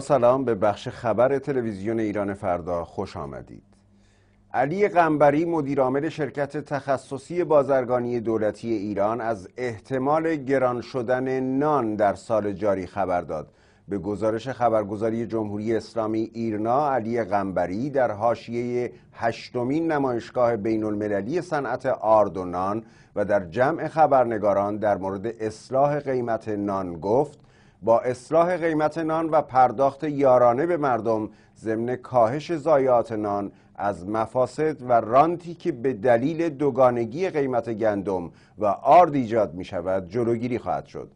سلام به بخش خبر تلویزیون ایران فردا خوش آمدید علی قنبری مدیرعامل شرکت تخصصی بازرگانی دولتی ایران از احتمال گران شدن نان در سال جاری خبر داد به گزارش خبرگزاری جمهوری اسلامی ایرنا علی قنبری در حاشیه هشتمین نمایشگاه بین المللی صنعت آرد و نان و در جمع خبرنگاران در مورد اصلاح قیمت نان گفت با اصلاح قیمت نان و پرداخت یارانه به مردم ضمن کاهش زایات نان از مفاسد و رانتی که به دلیل دوگانگی قیمت گندم و آرد ایجاد می شود جلوگیری خواهد شد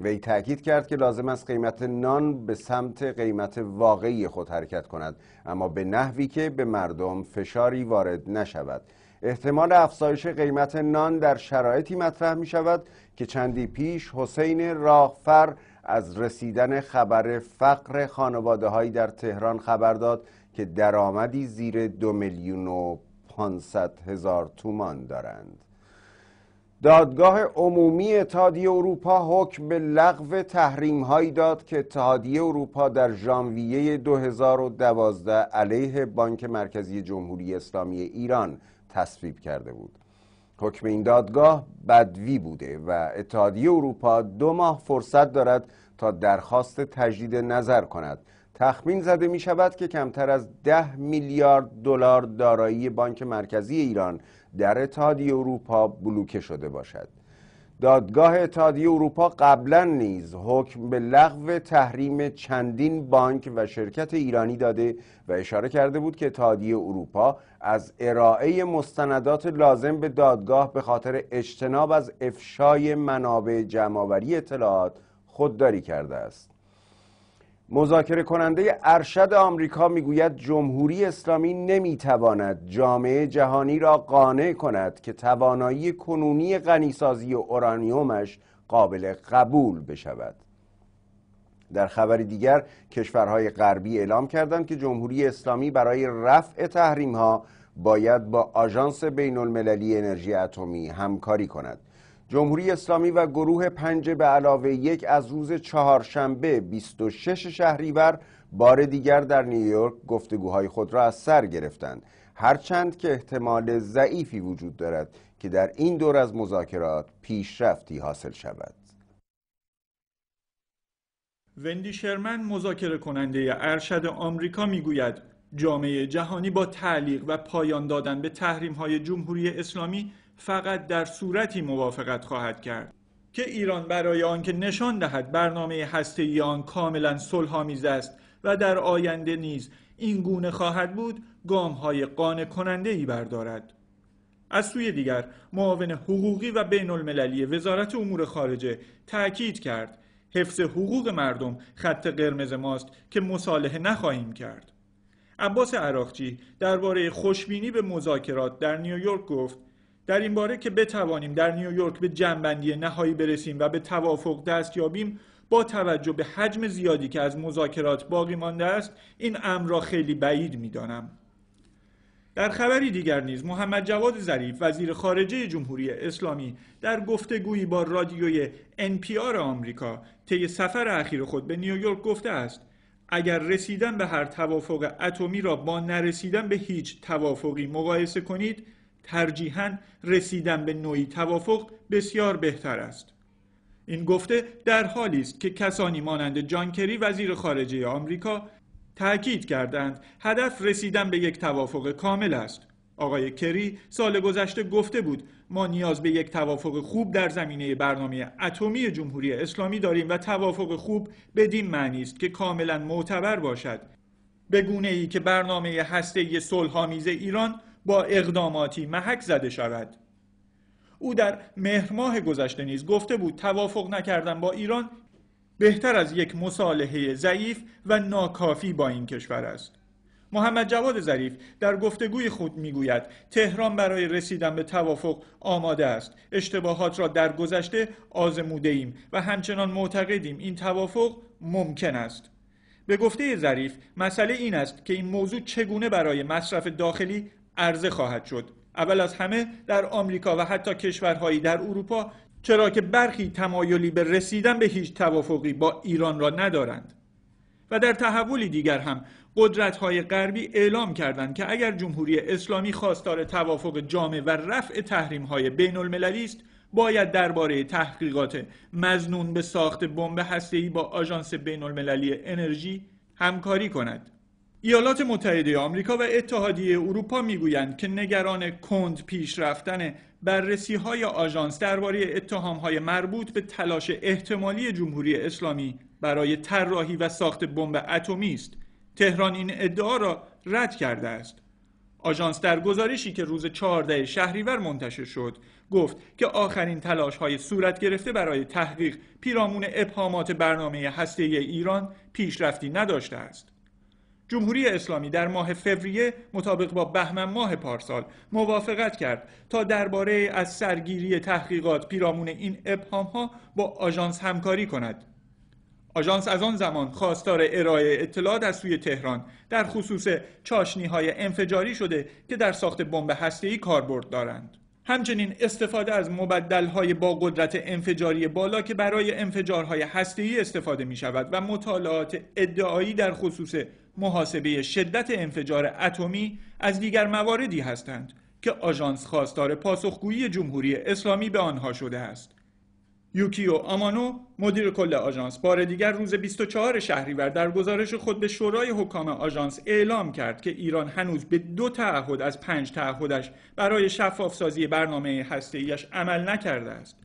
وی تاکید کرد که لازم است قیمت نان به سمت قیمت واقعی خود حرکت کند اما به نحوی که به مردم فشاری وارد نشود احتمال افزایش قیمت نان در شرایطی مطرح می شود که چندی پیش حسین راغفر از رسیدن خبر فقر خانواده در تهران خبر داد که درآمدی زیر دو میلیون و 500 هزار تومان دارند دادگاه عمومی اتحادیه اروپا حکم به لغو تحریم هایی داد که اتحادیه اروپا در ژانویه 2012 علیه بانک مرکزی جمهوری اسلامی ایران تصویب کرده بود حکم این دادگاه بدوی بوده و اتحادیه اروپا دو ماه فرصت دارد تا درخواست تجدید نظر کند تخمین زده می شود که کمتر از ده میلیارد دلار دارایی بانک مرکزی ایران در اتحادیه اروپا بلوکه شده باشد دادگاه اتحادیه اروپا قبلا نیز حکم به لغو تحریم چندین بانک و شرکت ایرانی داده و اشاره کرده بود که اتحادیه اروپا از ارائه مستندات لازم به دادگاه به خاطر اجتناب از افشای منابع جمعآوری اطلاعات خودداری کرده است مذاکره کننده ارشد آمریکا میگوید جمهوری اسلامی نمیتواند جامعه جهانی را قانع کند که توانایی کنونی غنیسازی اورانیومش قابل قبول بشود در خبر دیگر کشورهای غربی اعلام کردند که جمهوری اسلامی برای رفع تحریم ها باید با آژانس بین المللی انرژی اتمی همکاری کند جمهوری اسلامی و گروه پنج به علاوه یک از روز چهارشنبه 26 شهریور بار دیگر در نیویورک گفتگوهای خود را از سر گرفتند هرچند که احتمال ضعیفی وجود دارد که در این دور از مذاکرات پیشرفتی حاصل شود وندی شرمن مذاکره کننده ارشد آمریکا میگوید جامعه جهانی با تعلیق و پایان دادن به تحریم های جمهوری اسلامی فقط در صورتی موافقت خواهد کرد که ایران برای آنکه نشان دهد برنامه هسته آن کاملا صلحآمیز است و در آینده نیز این گونه خواهد بود گام های قانع کننده ای بردارد از سوی دیگر معاون حقوقی و بین المللی وزارت امور خارجه تاکید کرد حفظ حقوق مردم خط قرمز ماست که مصالحه نخواهیم کرد عباس عراقچی درباره خوشبینی به مذاکرات در نیویورک گفت در این باره که بتوانیم در نیویورک به جنبندی نهایی برسیم و به توافق دست یابیم با توجه به حجم زیادی که از مذاکرات باقی مانده است این امر را خیلی بعید میدانم در خبری دیگر نیز محمد جواد ظریف وزیر خارجه جمهوری اسلامی در گفتگویی با رادیوی NPR آمریکا طی سفر اخیر خود به نیویورک گفته است اگر رسیدن به هر توافق اتمی را با نرسیدن به هیچ توافقی مقایسه کنید ترجیحاً رسیدن به نوعی توافق بسیار بهتر است این گفته در حالی است که کسانی مانند جان کری وزیر خارجه آمریکا تاکید کردند هدف رسیدن به یک توافق کامل است آقای کری سال گذشته گفته بود ما نیاز به یک توافق خوب در زمینه برنامه اتمی جمهوری اسلامی داریم و توافق خوب بدین معنی است که کاملا معتبر باشد به گونه ای که برنامه هسته صلحآمیز ایران با اقداماتی محک زده شود او در مهر ماه گذشته نیز گفته بود توافق نکردن با ایران بهتر از یک مصالحه ضعیف و ناکافی با این کشور است محمد جواد ظریف در گفتگوی خود میگوید تهران برای رسیدن به توافق آماده است اشتباهات را در گذشته آزموده ایم و همچنان معتقدیم این توافق ممکن است به گفته ظریف مسئله این است که این موضوع چگونه برای مصرف داخلی عرضه خواهد شد اول از همه در آمریکا و حتی کشورهایی در اروپا چرا که برخی تمایلی به رسیدن به هیچ توافقی با ایران را ندارند و در تحولی دیگر هم قدرت های غربی اعلام کردند که اگر جمهوری اسلامی خواستار توافق جامع و رفع بین المللی است باید درباره تحقیقات مزنون به ساخت بمب هسته‌ای با آژانس المللی انرژی همکاری کند ایالات متحده آمریکا و اتحادیه اروپا میگویند که نگران کند پیش رفتن بررسی های آژانس درباره اتهام های مربوط به تلاش احتمالی جمهوری اسلامی برای طراحی و ساخت بمب اتمی است تهران این ادعا را رد کرده است آژانس در گزارشی که روز 14 شهریور منتشر شد گفت که آخرین تلاش های صورت گرفته برای تحقیق پیرامون ابهامات برنامه هسته ایران پیشرفتی نداشته است جمهوری اسلامی در ماه فوریه مطابق با بهمن ماه پارسال موافقت کرد تا درباره از سرگیری تحقیقات پیرامون این ابهام ها با آژانس همکاری کند آژانس از آن زمان خواستار ارائه اطلاعات از سوی تهران در خصوص چاشنی های انفجاری شده که در ساخت بمب ای کاربرد دارند همچنین استفاده از های با قدرت انفجاری بالا که برای انفجارهای ای استفاده می شود و مطالعات ادعایی در خصوص محاسبه شدت انفجار اتمی از دیگر مواردی هستند که آژانس خواستار پاسخگویی جمهوری اسلامی به آنها شده است. یوکیو آمانو مدیر کل آژانس بار دیگر روز 24 شهریور در گزارش خود به شورای حکام آژانس اعلام کرد که ایران هنوز به دو تعهد از پنج تعهدش برای سازی برنامه هسته‌ایش عمل نکرده است.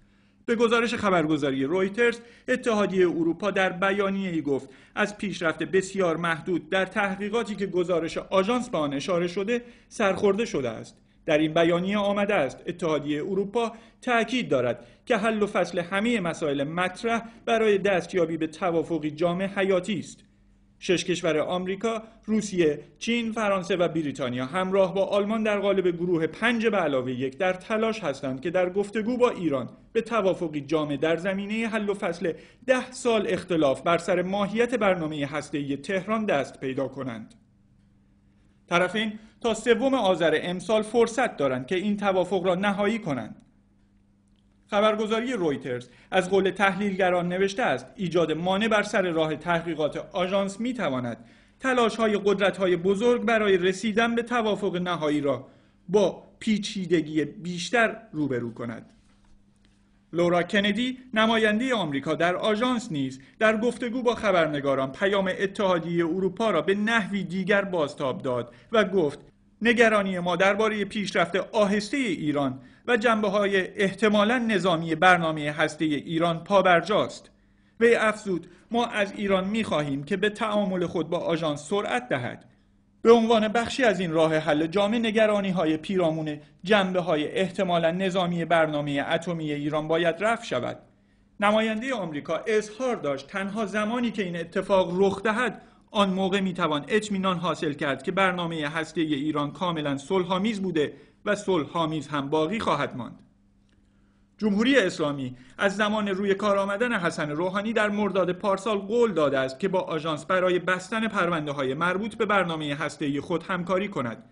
به گزارش خبرگزاری رویترز اتحادیه اروپا در بیانیه ای گفت از پیشرفت بسیار محدود در تحقیقاتی که گزارش آژانس به آن اشاره شده سرخورده شده است در این بیانیه آمده است اتحادیه اروپا تاکید دارد که حل و فصل همه مسائل مطرح برای دستیابی به توافقی جامع حیاتی است شش کشور آمریکا، روسیه، چین، فرانسه و بریتانیا همراه با آلمان در قالب گروه پنج به علاوه یک در تلاش هستند که در گفتگو با ایران به توافقی جامع در زمینه حل و فصل ده سال اختلاف بر سر ماهیت برنامه هسته‌ای تهران دست پیدا کنند. طرفین تا سوم آذر امسال فرصت دارند که این توافق را نهایی کنند خبرگزاری رویترز از قول تحلیلگران نوشته است ایجاد مانع بر سر راه تحقیقات آژانس می تواند تلاش های قدرت های بزرگ برای رسیدن به توافق نهایی را با پیچیدگی بیشتر روبرو کند لورا کندی نماینده آمریکا در آژانس نیز در گفتگو با خبرنگاران پیام اتحادیه اروپا را به نحوی دیگر بازتاب داد و گفت نگرانی ما درباره پیشرفت آهسته ایران و جنبه های احتمالا نظامی برنامه هسته ایران پابرجاست وی افزود ما از ایران می خواهیم که به تعامل خود با آژانس سرعت دهد به عنوان بخشی از این راه حل جامع نگرانی های پیرامون جنبه های احتمالا نظامی برنامه اتمی ایران باید رفع شود نماینده آمریکا اظهار داشت تنها زمانی که این اتفاق رخ دهد آن موقع میتوان اطمینان حاصل کرد که برنامه هسته ایران کاملا صلحآمیز بوده و صلحآمیز هم باقی خواهد ماند جمهوری اسلامی از زمان روی کار آمدن حسن روحانی در مرداد پارسال قول داده است که با آژانس برای بستن پرونده های مربوط به برنامه هسته خود همکاری کند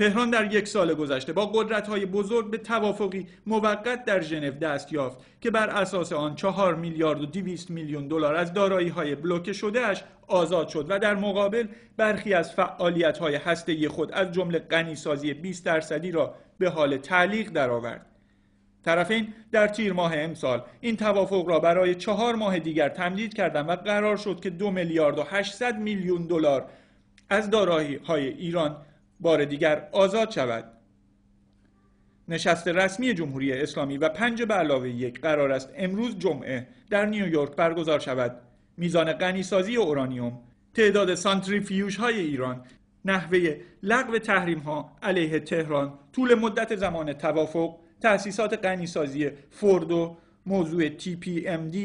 تهران در یک سال گذشته با های بزرگ به توافقی موقت در ژنو دست یافت که بر اساس آن 4 میلیارد و 200 میلیون دلار از دارایی‌های بلوکه اش آزاد شد و در مقابل برخی از های هسته‌ای خود از جمله سازی 20 درصدی را به حال تعلیق درآورد. طرفین در تیر ماه امسال این توافق را برای چهار ماه دیگر تمدید کردند و قرار شد که دو میلیارد و 800 میلیون دلار از دارایی های ایران بار دیگر آزاد شود نشست رسمی جمهوری اسلامی و پنج به علاوه یک قرار است امروز جمعه در نیویورک برگزار شود میزان غنیسازی اورانیوم تعداد سانتریفیوژ های ایران نحوه لغو تحریم ها علیه تهران طول مدت زمان توافق تأسیسات غنیسازی فورد و موضوع TPMD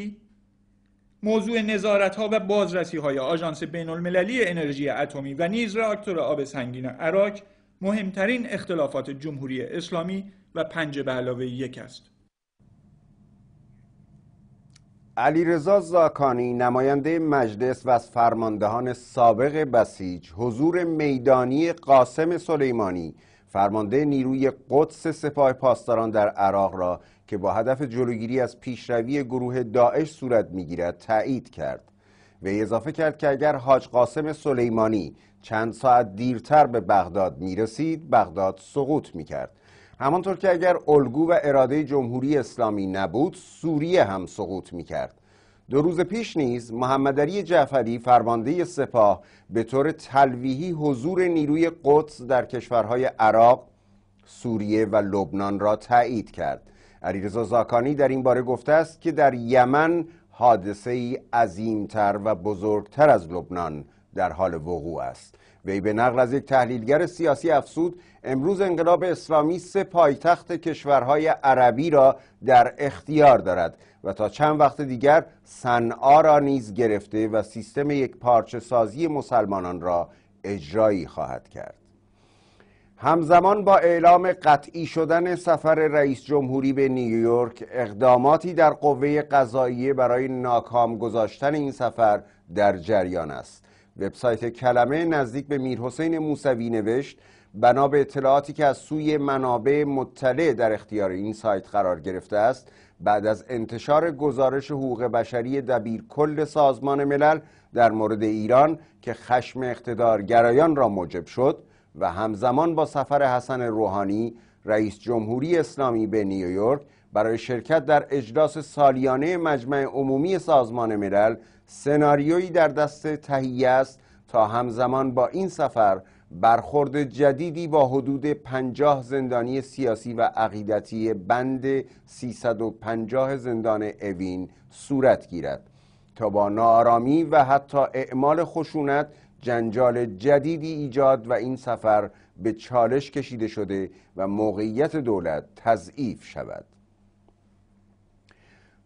موضوع نظارت ها و بازرسی های آژانس بین المللی انرژی اتمی و نیز راکتور آب سنگین عراق مهمترین اختلافات جمهوری اسلامی و پنج به علاوه یک است. علیرضا زاکانی نماینده مجلس و از فرماندهان سابق بسیج حضور میدانی قاسم سلیمانی فرمانده نیروی قدس سپاه پاسداران در عراق را که با هدف جلوگیری از پیشروی گروه داعش صورت میگیرد تایید کرد و اضافه کرد که اگر حاج قاسم سلیمانی چند ساعت دیرتر به بغداد میرسید بغداد سقوط میکرد همانطور که اگر الگو و اراده جمهوری اسلامی نبود سوریه هم سقوط میکرد دو روز پیش نیز محمد علی جعفری فرمانده سپاه به طور تلویحی حضور نیروی قدس در کشورهای عراق، سوریه و لبنان را تایید کرد. علیرضا زاکانی در این باره گفته است که در یمن حادثه ای عظیمتر و بزرگتر از لبنان در حال وقوع است وی به نقل از یک تحلیلگر سیاسی افسود امروز انقلاب اسلامی سه پایتخت کشورهای عربی را در اختیار دارد و تا چند وقت دیگر صنعا را نیز گرفته و سیستم یک پارچه سازی مسلمانان را اجرایی خواهد کرد همزمان با اعلام قطعی شدن سفر رئیس جمهوری به نیویورک اقداماتی در قوه قضاییه برای ناکام گذاشتن این سفر در جریان است وبسایت کلمه نزدیک به میرحسین موسوی نوشت بنا به اطلاعاتی که از سوی منابع مطلع در اختیار این سایت قرار گرفته است بعد از انتشار گزارش حقوق بشری دبیر کل سازمان ملل در مورد ایران که خشم اقتدارگرایان را موجب شد و همزمان با سفر حسن روحانی رئیس جمهوری اسلامی به نیویورک برای شرکت در اجلاس سالیانه مجمع عمومی سازمان ملل سناریویی در دست تهیه است تا همزمان با این سفر برخورد جدیدی با حدود پنجاه زندانی سیاسی و عقیدتی بند 350 زندان اوین صورت گیرد تا با نارامی و حتی اعمال خشونت جنجال جدیدی ایجاد و این سفر به چالش کشیده شده و موقعیت دولت تضعیف شود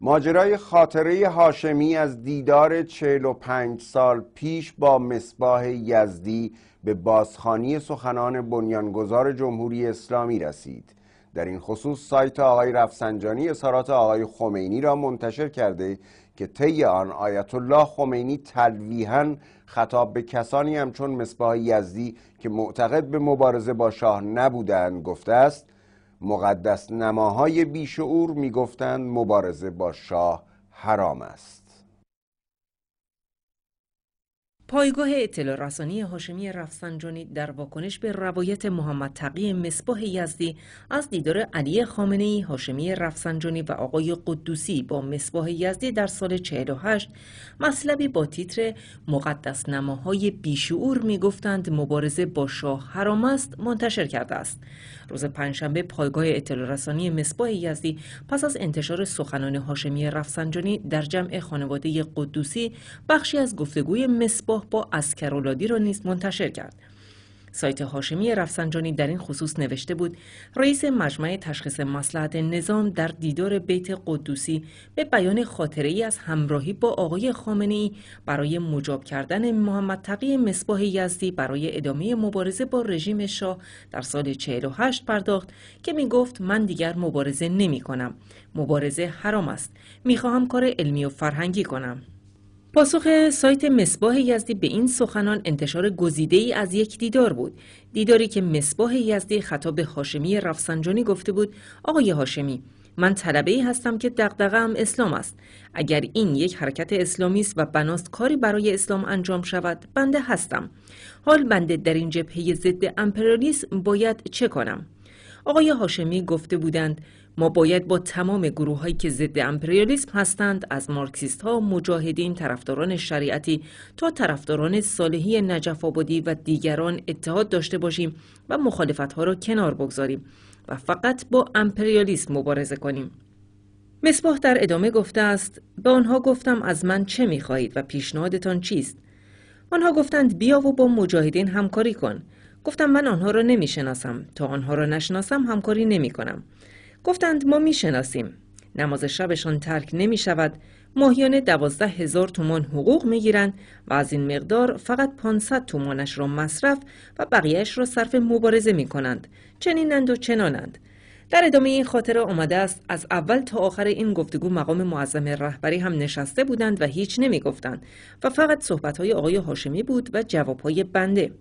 ماجرای خاطره هاشمی از دیدار 45 سال پیش با مصباح یزدی به بازخانی سخنان بنیانگذار جمهوری اسلامی رسید در این خصوص سایت آقای رفسنجانی اظهارات آقای خمینی را منتشر کرده که طی آن آیت الله خمینی تلویحا خطاب به کسانی همچون چون مصباح یزدی که معتقد به مبارزه با شاه نبودند گفته است مقدس نماهای بیشعور میگفتند مبارزه با شاه حرام است پایگاه اطلاع رسانی هاشمی رفسنجانی در واکنش به روایت محمد تقی مصباح یزدی از دیدار علی خامنه ای هاشمی رفسنجانی و آقای قدوسی با مصباح یزدی در سال 48 مطلبی با تیتر مقدس نماهای بیشعور می گفتند مبارزه با شاه حرام است منتشر کرده است روز پنجشنبه پایگاه اطلاع رسانی مصباح یزدی پس از انتشار سخنان هاشمی رفسنجانی در جمع خانواده قدوسی بخشی از گفتگوی مصباح همراه با اسکرولادی را نیز منتشر کرد سایت هاشمی رفسنجانی در این خصوص نوشته بود رئیس مجمع تشخیص مسلحت نظام در دیدار بیت قدوسی به بیان خاطره ای از همراهی با آقای خامنه برای مجاب کردن محمد تقی مصباح یزدی برای ادامه مبارزه با رژیم شاه در سال 48 پرداخت که می گفت من دیگر مبارزه نمی کنم مبارزه حرام است می خواهم کار علمی و فرهنگی کنم پاسخ سایت مصباح یزدی به این سخنان انتشار گزیده ای از یک دیدار بود دیداری که مصباح یزدی خطاب به هاشمی رفسنجانی گفته بود آقای هاشمی من طلبه ای هستم که دغدغه‌ام اسلام است اگر این یک حرکت اسلامی است و بناست کاری برای اسلام انجام شود بنده هستم حال بنده در این جبهه ضد امپریالیسم باید چه کنم آقای هاشمی گفته بودند ما باید با تمام گروه که ضد امپریالیسم هستند از مارکسیست ها، مجاهدین، طرفداران شریعتی تا طرفداران صالحی نجف آبادی و دیگران اتحاد داشته باشیم و مخالفت ها را کنار بگذاریم و فقط با امپریالیسم مبارزه کنیم. مصباح در ادامه گفته است به آنها گفتم از من چه میخواهید و پیشنهادتان چیست؟ آنها گفتند بیا و با مجاهدین همکاری کن. گفتم من آنها را نمیشناسم تا آنها را نشناسم همکاری نمی کنم. گفتند ما میشناسیم نماز شبشان ترک نمی شود ماهیانه دوازده هزار تومان حقوق می گیرند و از این مقدار فقط 500 تومانش را مصرف و بقیهش را صرف مبارزه می کنند چنینند و چنانند در ادامه این خاطره آمده است از اول تا آخر این گفتگو مقام معظم رهبری هم نشسته بودند و هیچ نمی گفتند و فقط صحبتهای آقای هاشمی بود و جوابهای بنده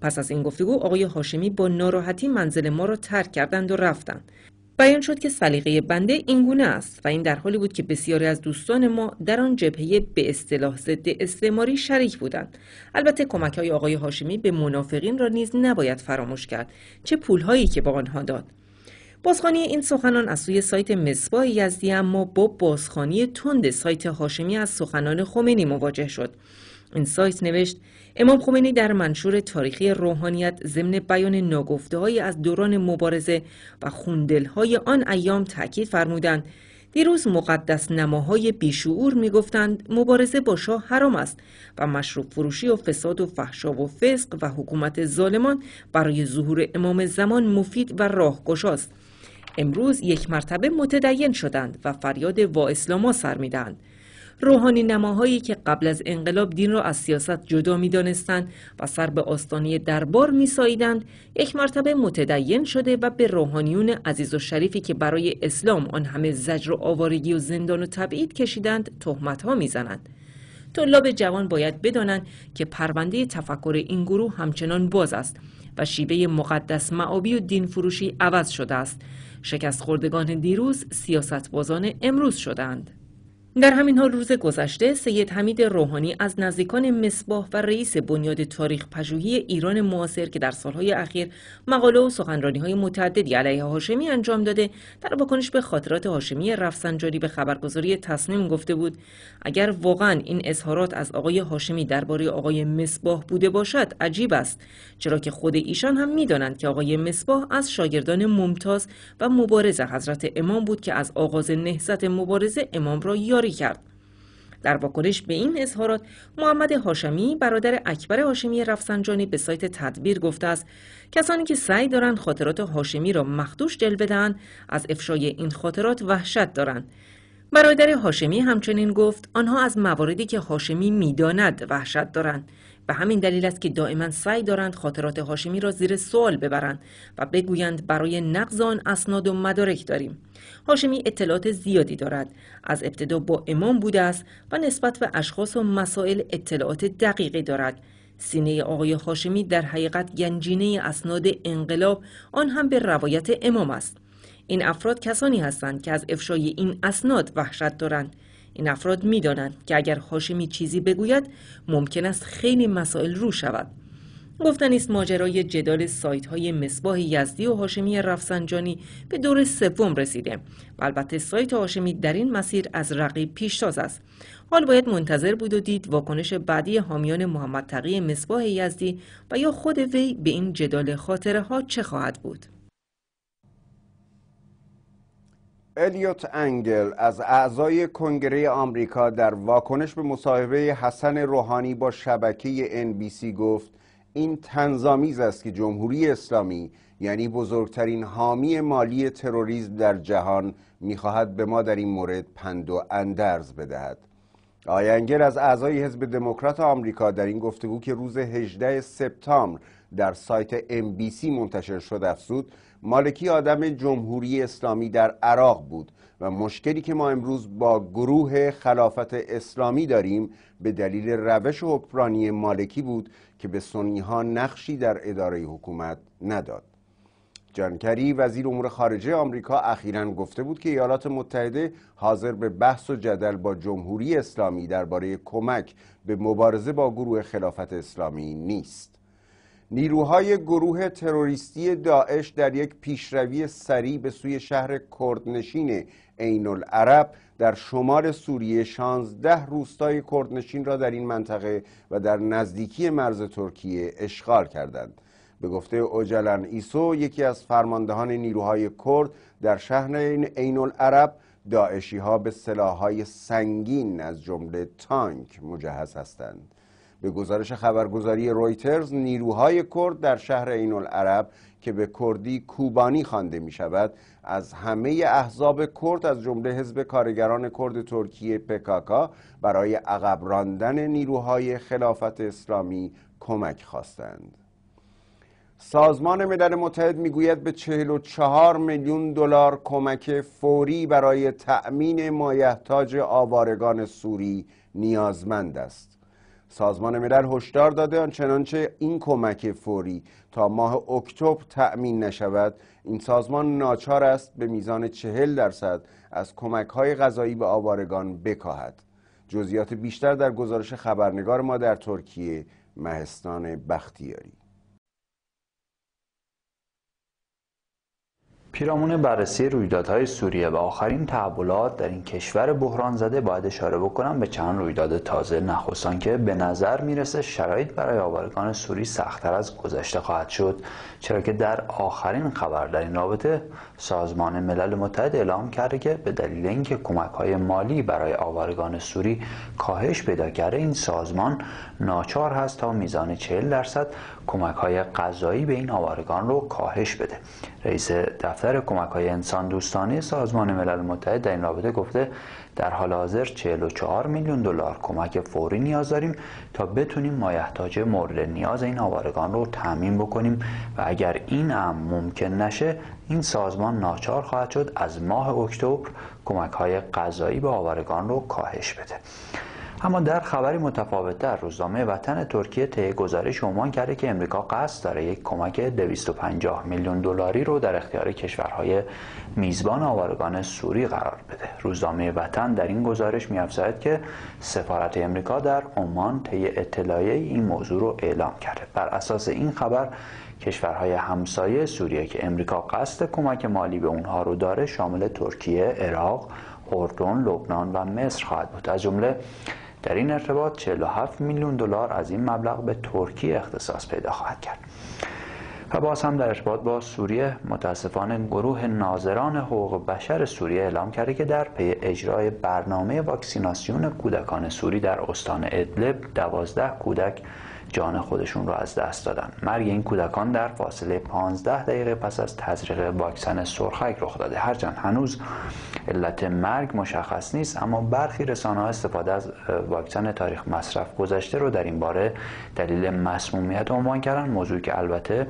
پس از این گفتگو آقای هاشمی با ناراحتی منزل ما را ترک کردند و رفتند بیان شد که سلیقه بنده اینگونه است و این در حالی بود که بسیاری از دوستان ما در آن جبهه به اصطلاح ضد استعماری شریک بودند البته کمک های آقای هاشمی به منافقین را نیز نباید فراموش کرد چه پولهایی که با آنها داد بازخانی این سخنان از سوی سایت مصباح یزدی اما با بازخانی تند سایت هاشمی از سخنان خمینی مواجه شد این نوشت امام خمینی در منشور تاریخی روحانیت ضمن بیان ناگفته از دوران مبارزه و خوندل های آن ایام تاکید فرمودند دیروز مقدس نماهای بیشعور میگفتند مبارزه با شاه حرام است و مشروب فروشی و فساد و فحشا و فسق و حکومت ظالمان برای ظهور امام زمان مفید و راهگشاست امروز یک مرتبه متدین شدند و فریاد وا اسلاما سر میدهند روحانی نماهایی که قبل از انقلاب دین را از سیاست جدا می و سر به آستانه دربار می ساییدند یک مرتبه متدین شده و به روحانیون عزیز و شریفی که برای اسلام آن همه زجر و آوارگی و زندان و تبعید کشیدند تهمت میزنند. می طلاب جوان باید بدانند که پرونده تفکر این گروه همچنان باز است و شیوه مقدس معابی و دین فروشی عوض شده است. شکست خوردگان دیروز بازان امروز شدند. در همین حال روز گذشته سید حمید روحانی از نزدیکان مصباح و رئیس بنیاد تاریخ پژوهی ایران معاصر که در سالهای اخیر مقاله و سخنرانی های متعددی علیه هاشمی انجام داده در واکنش به خاطرات هاشمی رفسنجانی به خبرگزاری تصمیم گفته بود اگر واقعا این اظهارات از آقای هاشمی درباره آقای مصباح بوده باشد عجیب است چرا که خود ایشان هم میدانند که آقای مصباح از شاگردان ممتاز و مبارز حضرت امام بود که از آغاز نهضت مبارزه امام را یاری کرد در واکنش به این اظهارات محمد هاشمی برادر اکبر هاشمی رفسنجانی به سایت تدبیر گفته است کسانی که سعی دارند خاطرات هاشمی را مخدوش جلوه دهند از افشای این خاطرات وحشت دارند برادر هاشمی همچنین گفت آنها از مواردی که هاشمی میداند وحشت دارند به همین دلیل است که دائما سعی دارند خاطرات هاشمی را زیر سوال ببرند و بگویند برای نقض آن اسناد و مدارک داریم هاشمی اطلاعات زیادی دارد از ابتدا با امام بوده است و نسبت به اشخاص و مسائل اطلاعات دقیقی دارد سینه آقای هاشمی در حقیقت گنجینه اسناد انقلاب آن هم به روایت امام است این افراد کسانی هستند که از افشای این اسناد وحشت دارند این افراد دانند که اگر هاشمی چیزی بگوید ممکن است خیلی مسائل رو شود گفتن است ماجرای جدال سایت های مصباح یزدی و هاشمی رفسنجانی به دور سوم رسیده و البته سایت هاشمی در این مسیر از رقیب پیشتاز است حال باید منتظر بود و دید واکنش بعدی حامیان محمد تقی مصباح یزدی و یا خود وی به این جدال خاطره ها چه خواهد بود الیوت انگل از اعضای کنگره آمریکا در واکنش به مصاحبه حسن روحانی با شبکه NBC گفت این تنظامیز است که جمهوری اسلامی یعنی بزرگترین حامی مالی تروریسم در جهان میخواهد به ما در این مورد پند و اندرز بدهد انگل از اعضای حزب دموکرات آمریکا در این گفتگو که روز 18 سپتامبر در سایت MBC منتشر شد افزود مالکی آدم جمهوری اسلامی در عراق بود و مشکلی که ما امروز با گروه خلافت اسلامی داریم به دلیل روش حکمرانی مالکی بود که به سنی ها نقشی در اداره حکومت نداد جانکری وزیر امور خارجه آمریکا اخیرا گفته بود که ایالات متحده حاضر به بحث و جدل با جمهوری اسلامی درباره کمک به مبارزه با گروه خلافت اسلامی نیست نیروهای گروه تروریستی داعش در یک پیشروی سریع به سوی شهر کردنشین عین العرب در شمال سوریه 16 روستای کردنشین را در این منطقه و در نزدیکی مرز ترکیه اشغال کردند به گفته اوجلن ایسو یکی از فرماندهان نیروهای کرد در شهر عین العرب داعشی ها به سلاحهای سنگین از جمله تانک مجهز هستند به گزارش خبرگزاری رویترز نیروهای کرد در شهر عین العرب که به کردی کوبانی خوانده می شود از همه احزاب کرد از جمله حزب کارگران کرد ترکیه پکاکا برای عقب راندن نیروهای خلافت اسلامی کمک خواستند سازمان ملل متحد میگوید به 44 میلیون دلار کمک فوری برای تأمین مایحتاج آوارگان سوری نیازمند است سازمان ملل هشدار داده آنچنانچه این کمک فوری تا ماه اکتبر تأمین نشود این سازمان ناچار است به میزان چهل درصد از کمک های غذایی به آوارگان بکاهد جزئیات بیشتر در گزارش خبرنگار ما در ترکیه مهستان بختیاری پیرامون بررسی رویدادهای سوریه و آخرین تحولات در این کشور بحران زده باید اشاره بکنم به چند رویداد تازه نخستان که به نظر میرسه شرایط برای آوارگان سوری سختتر از گذشته خواهد شد چرا که در آخرین خبر در این رابطه سازمان ملل متحد اعلام کرده که به دلیل اینکه کمک های مالی برای آوارگان سوری کاهش پیدا کرده این سازمان ناچار هست تا میزان 40 درصد کمک های غذایی به این آوارگان رو کاهش بده رئیس دفتر کمک های انسان دوستانه سازمان ملل متحد در این رابطه گفته در حال حاضر 44 میلیون دلار کمک فوری نیاز داریم تا بتونیم مایحتاج مورد نیاز این آوارگان رو تعمین بکنیم و اگر این هم ممکن نشه این سازمان ناچار خواهد شد از ماه اکتبر کمک های غذایی به آوارگان رو کاهش بده اما در خبری متفاوت در روزنامه وطن ترکیه طی گزارش عنوان کرده که امریکا قصد داره یک کمک 250 میلیون دلاری رو در اختیار کشورهای میزبان آوارگان سوری قرار بده روزنامه وطن در این گزارش میافزاید که سفارت امریکا در عمان طی اطلاعیه این موضوع رو اعلام کرده بر اساس این خبر کشورهای همسایه سوریه که امریکا قصد کمک مالی به اونها رو داره شامل ترکیه، عراق، اردن، لبنان و مصر خواهد بود. از جمله در این ارتباط 47 میلیون دلار از این مبلغ به ترکیه اختصاص پیدا خواهد کرد و باز هم در ارتباط با سوریه متاسفانه گروه ناظران حقوق بشر سوریه اعلام کرده که در پی اجرای برنامه واکسیناسیون کودکان سوری در استان ادلب دوازده کودک جان خودشون را از دست دادن مرگ این کودکان در فاصله 15 دقیقه پس از تزریق واکسن سرخک رخ داده هرچند هنوز علت مرگ مشخص نیست اما برخی رسانه ها استفاده از واکسن تاریخ مصرف گذشته رو در این باره دلیل مسمومیت عنوان کردن موضوعی که البته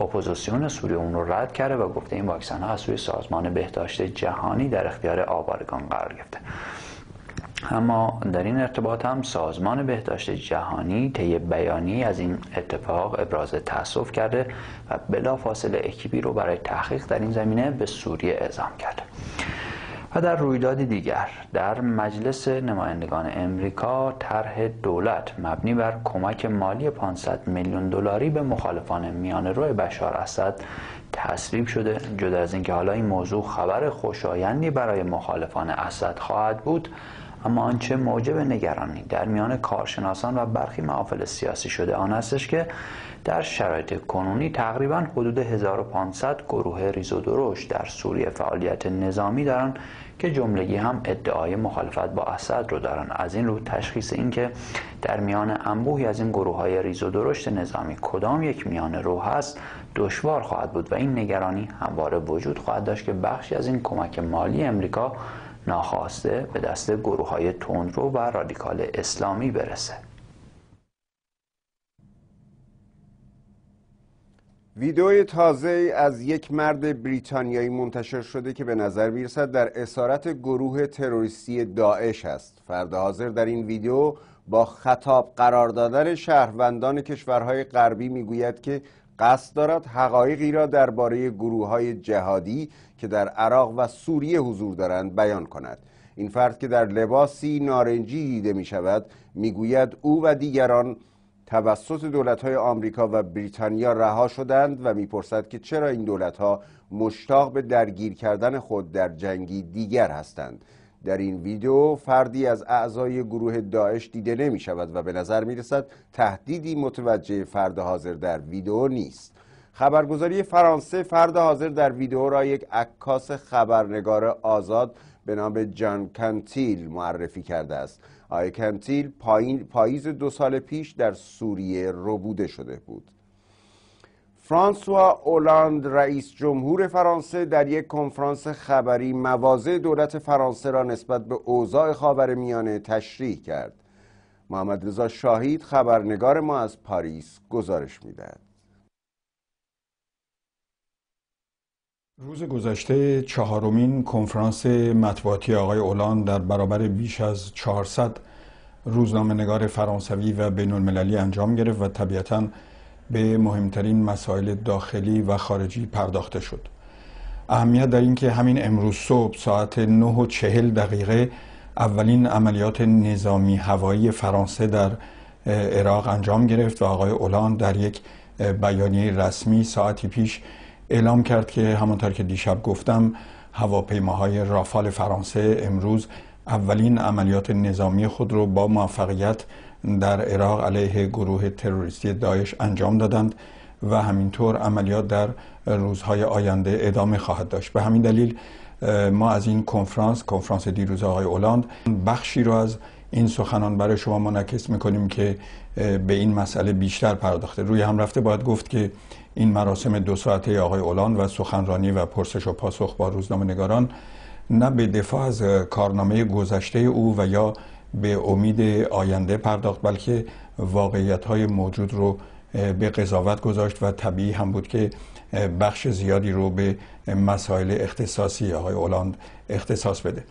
اپوزیسیون سوریه اون رو رد کرده و گفته این واکسن ها از سوی سازمان بهداشت جهانی در اختیار آوارگان قرار گرفته اما در این ارتباط هم سازمان بهداشت جهانی طی بیانی از این اتفاق ابراز تأسف کرده و بلافاصله اکیبی رو برای تحقیق در این زمینه به سوریه اعزام کرده و در رویدادی دیگر در مجلس نمایندگان امریکا طرح دولت مبنی بر کمک مالی 500 میلیون دلاری به مخالفان میان روی بشار اسد تصویب شده جدا از اینکه حالا این موضوع خبر خوشایندی برای مخالفان اسد خواهد بود اما آنچه موجب نگرانی در میان کارشناسان و برخی محافل سیاسی شده آن استش که در شرایط کنونی تقریبا حدود 1500 گروه ریز و در سوریه فعالیت نظامی دارند که جملگی هم ادعای مخالفت با اسد رو دارن از این رو تشخیص اینکه در میان انبوهی از این گروه های ریز و درشت نظامی کدام یک میان رو هست دشوار خواهد بود و این نگرانی همواره وجود خواهد داشت که بخشی از این کمک مالی امریکا ناخواسته به دست گروه های تندرو و رادیکال اسلامی برسه ویدئوی تازه از یک مرد بریتانیایی منتشر شده که به نظر میرسد در اسارت گروه تروریستی داعش است فرد حاضر در این ویدیو با خطاب قرار دادن شهروندان کشورهای غربی میگوید که قصد دارد حقایقی را درباره گروه جهادی که در عراق و سوریه حضور دارند بیان کند این فرد که در لباسی نارنجی دیده می شود می گوید او و دیگران توسط دولت های آمریکا و بریتانیا رها شدند و میپرسد که چرا این دولت ها مشتاق به درگیر کردن خود در جنگی دیگر هستند در این ویدیو فردی از اعضای گروه داعش دیده نمی شود و به نظر می رسد تهدیدی متوجه فرد حاضر در ویدیو نیست خبرگزاری فرانسه فرد حاضر در ویدیو را یک عکاس خبرنگار آزاد به نام جان کنتیل معرفی کرده است آی کنتیل پایین پاییز دو سال پیش در سوریه ربوده شده بود فرانسوا اولاند رئیس جمهور فرانسه در یک کنفرانس خبری مواضع دولت فرانسه را نسبت به اوضاع میانه تشریح کرد محمد رضا شاهید خبرنگار ما از پاریس گزارش میدهد روز گذشته چهارمین کنفرانس مطبوعاتی آقای اولاند در برابر بیش از 400 روزنامه نگار فرانسوی و بین المللی انجام گرفت و طبیعتاً به مهمترین مسائل داخلی و خارجی پرداخته شد اهمیت در اینکه همین امروز صبح ساعت 9 و 40 دقیقه اولین عملیات نظامی هوایی فرانسه در عراق انجام گرفت و آقای اولان در یک بیانیه رسمی ساعتی پیش اعلام کرد که همانطور که دیشب گفتم هواپیماهای رافال فرانسه امروز اولین عملیات نظامی خود را با موفقیت در عراق علیه گروه تروریستی داعش انجام دادند و همینطور عملیات در روزهای آینده ادامه خواهد داشت به همین دلیل ما از این کنفرانس کنفرانس دیروز آقای اولاند بخشی رو از این سخنان برای شما منعکس میکنیم که به این مسئله بیشتر پرداخته روی هم رفته باید گفت که این مراسم دو ساعته آقای اولاند و سخنرانی و پرسش و پاسخ با روزنامه نگاران نه به دفاع از کارنامه گذشته او و یا به امید آینده پرداخت بلکه واقعیت های موجود رو به قضاوت گذاشت و طبیعی هم بود که بخش زیادی رو به مسائل اختصاصی های اولاند اختصاص بده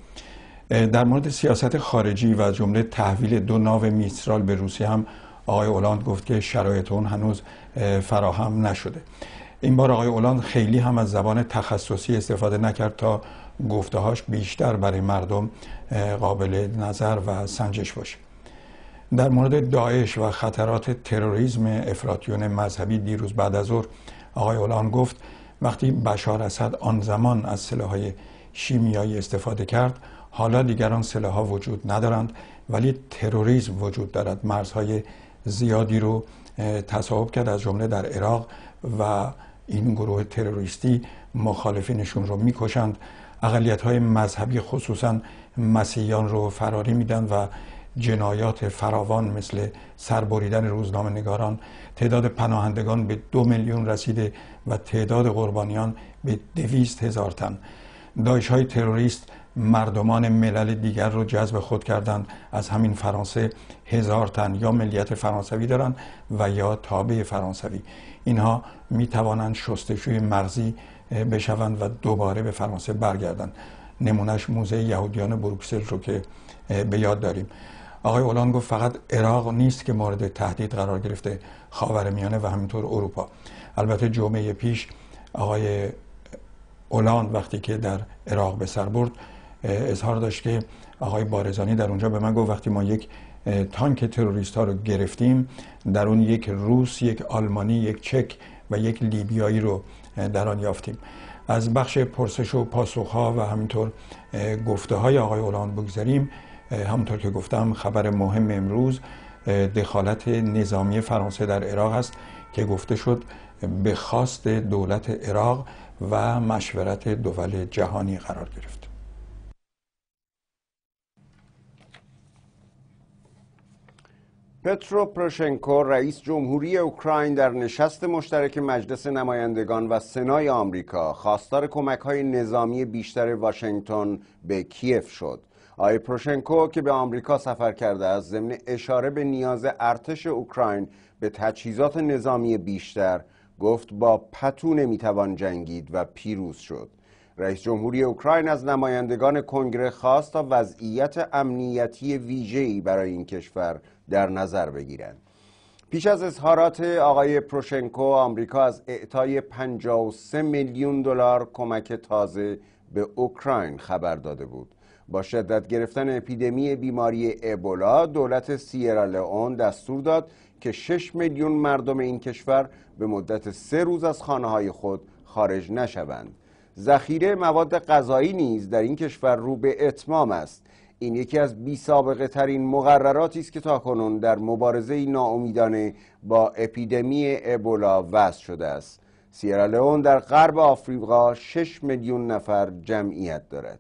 در مورد سیاست خارجی و جمله تحویل دو ناو میسترال به روسیه هم آقای اولاند گفت که شرایط اون هنوز فراهم نشده این بار آقای اولان خیلی هم از زبان تخصصی استفاده نکرد تا گفته هاش بیشتر برای مردم قابل نظر و سنجش باشه در مورد داعش و خطرات تروریسم افراطیون مذهبی دیروز بعد از ظهر آقای اولان گفت وقتی بشار اسد آن زمان از سلاحهای شیمیایی استفاده کرد حالا دیگران سلاحها وجود ندارند ولی تروریسم وجود دارد مرزهای زیادی رو تصاحب کرد از جمله در عراق و این گروه تروریستی مخالفینشون رو میکشند اقلیت های مذهبی خصوصا مسیحیان رو فراری میدن و جنایات فراوان مثل سربریدن روزنامه نگاران تعداد پناهندگان به دو میلیون رسیده و تعداد قربانیان به دویست هزار تن دایش های تروریست مردمان ملل دیگر رو جذب خود کردند از همین فرانسه هزار تن یا ملیت فرانسوی دارند و یا تابع فرانسوی اینها می توانند شستشوی مرزی بشوند و دوباره به فرانسه برگردند نمونهش موزه یهودیان بروکسل رو که به یاد داریم آقای اولان گفت فقط عراق نیست که مورد تهدید قرار گرفته خاورمیانه و همینطور اروپا البته جمعه پیش آقای اولان وقتی که در عراق به سر برد اظهار داشت که آقای بارزانی در اونجا به من گفت وقتی ما یک تانک تروریست ها رو گرفتیم در اون یک روس یک آلمانی یک چک و یک لیبیایی رو در آن یافتیم از بخش پرسش و پاسخ ها و همینطور گفته های آقای اولان بگذاریم همونطور که گفتم خبر مهم امروز دخالت نظامی فرانسه در عراق است که گفته شد به خواست دولت عراق و مشورت دول جهانی قرار گرفته پترو پروشنکو رئیس جمهوری اوکراین در نشست مشترک مجلس نمایندگان و سنای آمریکا خواستار کمک های نظامی بیشتر واشنگتن به کیف شد. آی پروشنکو که به آمریکا سفر کرده است ضمن اشاره به نیاز ارتش اوکراین به تجهیزات نظامی بیشتر گفت با پتو نمیتوان جنگید و پیروز شد. رئیس جمهوری اوکراین از نمایندگان کنگره خواست تا وضعیت امنیتی ویژه‌ای برای این کشور در نظر بگیرند. پیش از اظهارات آقای پروشنکو آمریکا از اعطای 53 میلیون دلار کمک تازه به اوکراین خبر داده بود. با شدت گرفتن اپیدمی بیماری ابولا دولت سیرالئون دستور داد که 6 میلیون مردم این کشور به مدت سه روز از خانه های خود خارج نشوند. ذخیره مواد غذایی نیز در این کشور رو به اتمام است این یکی از بی سابقه ترین مقرراتی است که تاکنون در مبارزه ناامیدانه با اپیدمی ابولا وضع شده است سیرالئون در غرب آفریقا 6 میلیون نفر جمعیت دارد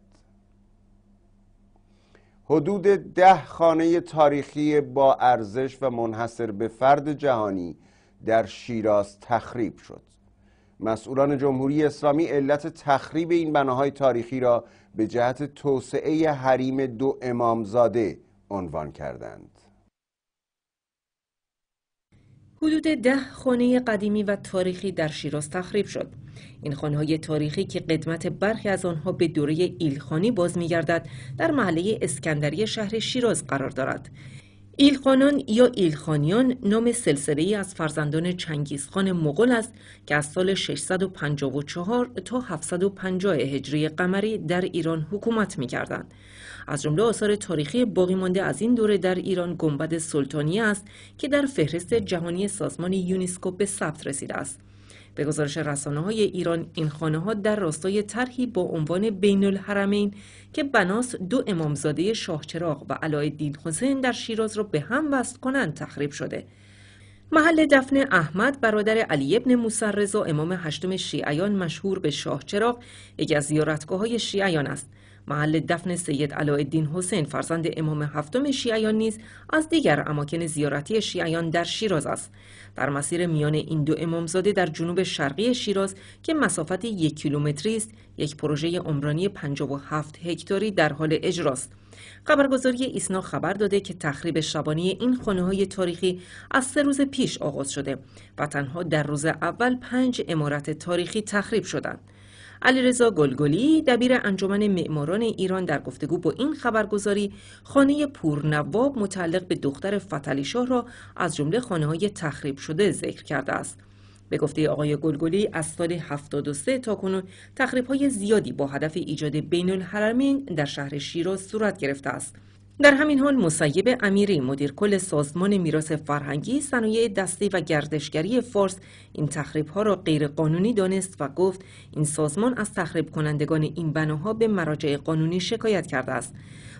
حدود ده خانه تاریخی با ارزش و منحصر به فرد جهانی در شیراز تخریب شد مسئولان جمهوری اسلامی علت تخریب این بناهای تاریخی را به جهت توسعه حریم دو امامزاده عنوان کردند حدود ده خانه قدیمی و تاریخی در شیراز تخریب شد این خانه‌های تاریخی که قدمت برخی از آنها به دوره ایلخانی باز می‌گردد در محله اسکندری شهر شیراز قرار دارد ایلخانان یا ایلخانیان نام سلسله ای از فرزندان چنگیزخان مغول است که از سال 654 تا 750 هجری قمری در ایران حکومت می کردند. از جمله آثار تاریخی باقی مانده از این دوره در ایران گنبد سلطانی است که در فهرست جهانی سازمان یونسکو به ثبت رسیده است. به گزارش رسانه های ایران این خانه ها در راستای طرحی با عنوان بین الحرمین که بناس دو امامزاده شاهچراغ و علایالدین حسین در شیراز را به هم وصل کنند تخریب شده محل دفن احمد برادر علی ابن موسر امام هشتم شیعیان مشهور به شاهچراغ یکی از زیارتگاه های شیعیان است محل دفن سید علایالدین حسین فرزند امام هفتم شیعیان نیز از دیگر اماکن زیارتی شیعیان در شیراز است در مسیر میان این دو امامزاده در جنوب شرقی شیراز که مسافت یک کیلومتری است یک پروژه عمرانی 57 هکتاری در حال اجراست خبرگزاری ایسنا خبر داده که تخریب شبانی این خانه های تاریخی از سه روز پیش آغاز شده و تنها در روز اول پنج امارت تاریخی تخریب شدند. علیرضا گلگلی دبیر انجمن معماران ایران در گفتگو با این خبرگزاری خانه پورنواب متعلق به دختر فتلی شاه را از جمله خانه های تخریب شده ذکر کرده است به گفته آقای گلگلی از سال 73 تا کنون تخریب های زیادی با هدف ایجاد بین الحرمین در شهر شیراز صورت گرفته است در همین حال مصیب امیری مدیر کل سازمان میراث فرهنگی صنایع دستی و گردشگری فارس این تخریب ها را غیرقانونی دانست و گفت این سازمان از تخریب کنندگان این بناها به مراجع قانونی شکایت کرده است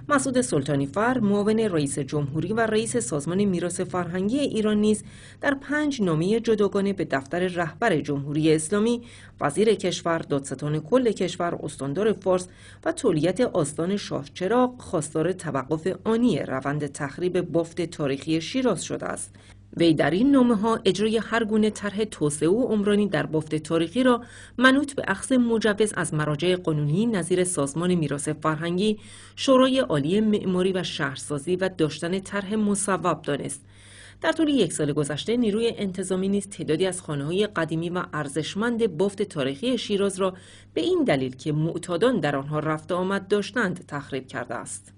مسعود سلطانی فر معاون رئیس جمهوری و رئیس سازمان میراث فرهنگی ایران نیز در پنج نامه جداگانه به دفتر رهبر جمهوری اسلامی وزیر کشور دادستان کل کشور استاندار فارس و تولیت آستان شاه چراغ خواستار توقف آنی روند تخریب بافت تاریخی شیراز شده است وی در این نامه ها اجرای هر گونه طرح توسعه و عمرانی در بافت تاریخی را منوط به اخذ مجوز از مراجع قانونی نظیر سازمان میراث فرهنگی شورای عالی معماری و شهرسازی و داشتن طرح مصوب دانست در طول یک سال گذشته نیروی انتظامی نیز تعدادی از خانه های قدیمی و ارزشمند بافت تاریخی شیراز را به این دلیل که معتادان در آنها رفت آمد داشتند تخریب کرده است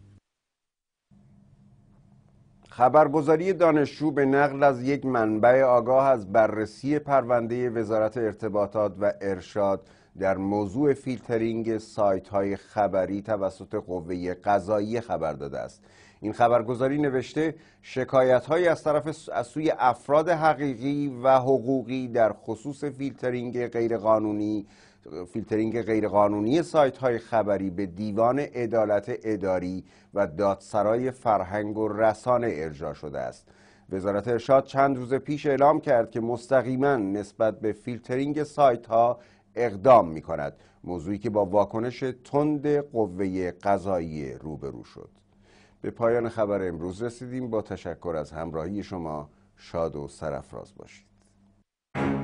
خبرگزاری دانشجو به نقل از یک منبع آگاه از بررسی پرونده وزارت ارتباطات و ارشاد در موضوع فیلترینگ سایت های خبری توسط قوه قضایی خبر داده است این خبرگزاری نوشته شکایت های از طرف از سوی افراد حقیقی و حقوقی در خصوص فیلترینگ غیرقانونی فیلترینگ غیرقانونی سایت های خبری به دیوان عدالت اداری و دادسرای فرهنگ و رسانه ارجا شده است وزارت ارشاد چند روز پیش اعلام کرد که مستقیما نسبت به فیلترینگ سایت ها اقدام می کند موضوعی که با واکنش تند قوه قضایی روبرو شد به پایان خبر امروز رسیدیم با تشکر از همراهی شما شاد و سرفراز باشید